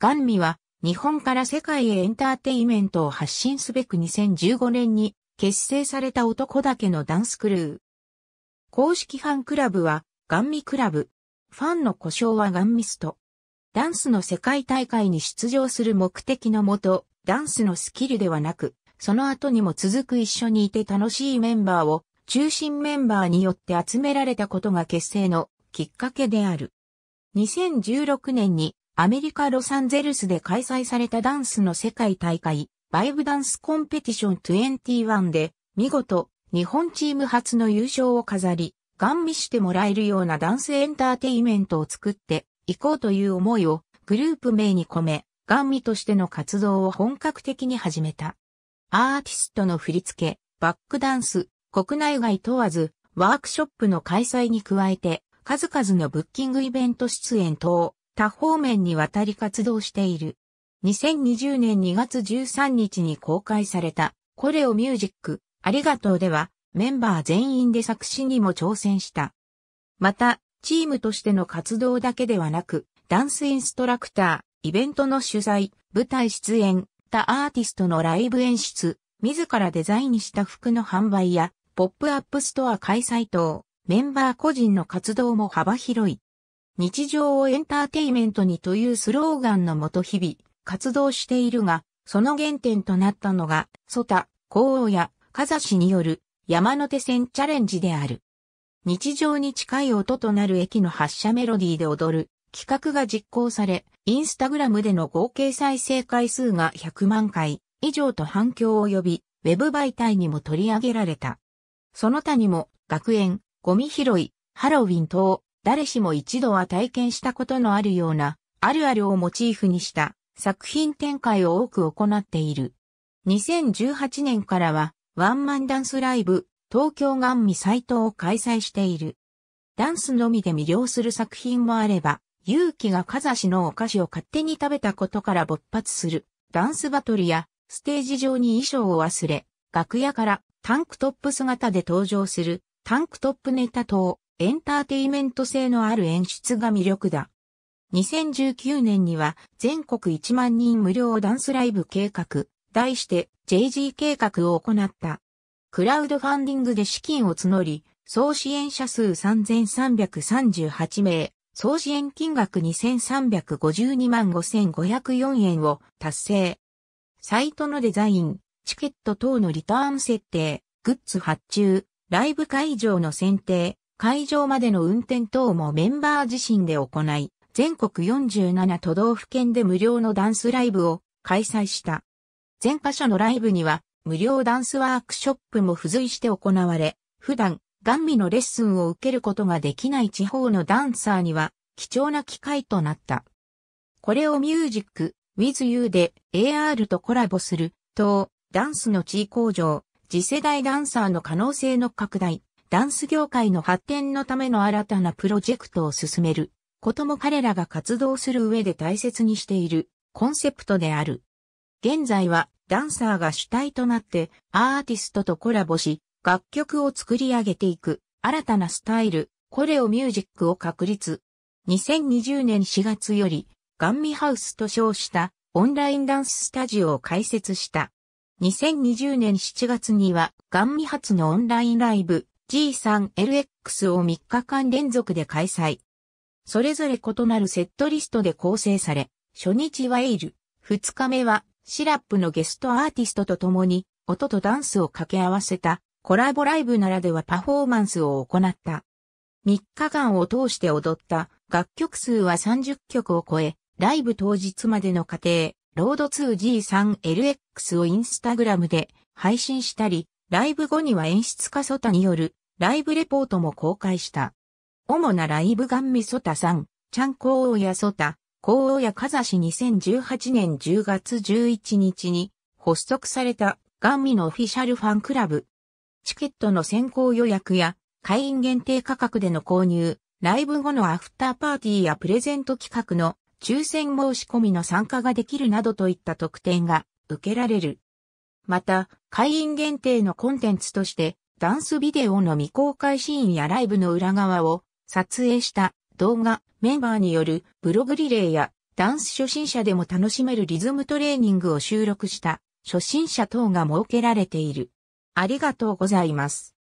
ガンミは日本から世界へエンターテイメントを発信すべく2015年に結成された男だけのダンスクルー。公式ファンクラブはガンミクラブ。ファンの故障はガンミスト。ダンスの世界大会に出場する目的のもと、ダンスのスキルではなく、その後にも続く一緒にいて楽しいメンバーを中心メンバーによって集められたことが結成のきっかけである。2016年にアメリカ・ロサンゼルスで開催されたダンスの世界大会、バイブダンスコンペティション21で、見事、日本チーム初の優勝を飾り、ガン見してもらえるようなダンスエンターテイメントを作っていこうという思いをグループ名に込め、ガンミとしての活動を本格的に始めた。アーティストの振り付け、バックダンス、国内外問わず、ワークショップの開催に加えて、数々のブッキングイベント出演等、多方面にわたり活動している。2020年2月13日に公開された、コレオミュージック、ありがとうでは、メンバー全員で作詞にも挑戦した。また、チームとしての活動だけではなく、ダンスインストラクター、イベントの取材、舞台出演、他アーティストのライブ演出、自らデザインした服の販売や、ポップアップストア開催等、メンバー個人の活動も幅広い。日常をエンターテイメントにというスローガンのもと日々活動しているが、その原点となったのが、ソタ、コウオやカザシによる山手線チャレンジである。日常に近い音となる駅の発車メロディーで踊る企画が実行され、インスタグラムでの合計再生回数が100万回以上と反響を呼び、ウェブ媒体にも取り上げられた。その他にも、学園、ゴミ拾い、ハロウィン等、誰しも一度は体験したことのあるような、あるあるをモチーフにした作品展開を多く行っている。2018年からは、ワンマンダンスライブ、東京ガンミサイトを開催している。ダンスのみで魅了する作品もあれば、勇気がかざしのお菓子を勝手に食べたことから勃発する、ダンスバトルや、ステージ上に衣装を忘れ、楽屋からタンクトップ姿で登場する、タンクトップネタ等、エンターテイメント性のある演出が魅力だ。2019年には全国1万人無料ダンスライブ計画、題して JG 計画を行った。クラウドファンディングで資金を募り、総支援者数3338名、総支援金額2352万5504円を達成。サイトのデザイン、チケット等のリターン設定、グッズ発注、ライブ会場の選定、会場までの運転等もメンバー自身で行い、全国47都道府県で無料のダンスライブを開催した。全箇所のライブには無料ダンスワークショップも付随して行われ、普段、ガンミのレッスンを受けることができない地方のダンサーには貴重な機会となった。これをミュージック、with you で AR とコラボする、と、ダンスの地位向上、次世代ダンサーの可能性の拡大、ダンス業界の発展のための新たなプロジェクトを進めることも彼らが活動する上で大切にしているコンセプトである。現在はダンサーが主体となってアーティストとコラボし楽曲を作り上げていく新たなスタイル、コレオミュージックを確立。2020年4月よりガンミハウスと称したオンラインダンススタジオを開設した。2020年7月にはガンミ発のオンラインライブ G3LX を3日間連続で開催。それぞれ異なるセットリストで構成され、初日はエイル、2日目はシラップのゲストアーティストと共に、音とダンスを掛け合わせたコラボライブならではパフォーマンスを行った。3日間を通して踊った楽曲数は30曲を超え、ライブ当日までの過程、ロード 2G3LX をインスタグラムで配信したり、ライブ後には演出家ソタによるライブレポートも公開した。主なライブガンミソタさん、チャンコーヤソタ、コーヤカザシ2018年10月11日に発足されたガンミのオフィシャルファンクラブ。チケットの先行予約や会員限定価格での購入、ライブ後のアフターパーティーやプレゼント企画の抽選申し込みの参加ができるなどといった特典が受けられる。また、会員限定のコンテンツとして、ダンスビデオの未公開シーンやライブの裏側を撮影した動画、メンバーによるブログリレーやダンス初心者でも楽しめるリズムトレーニングを収録した初心者等が設けられている。ありがとうございます。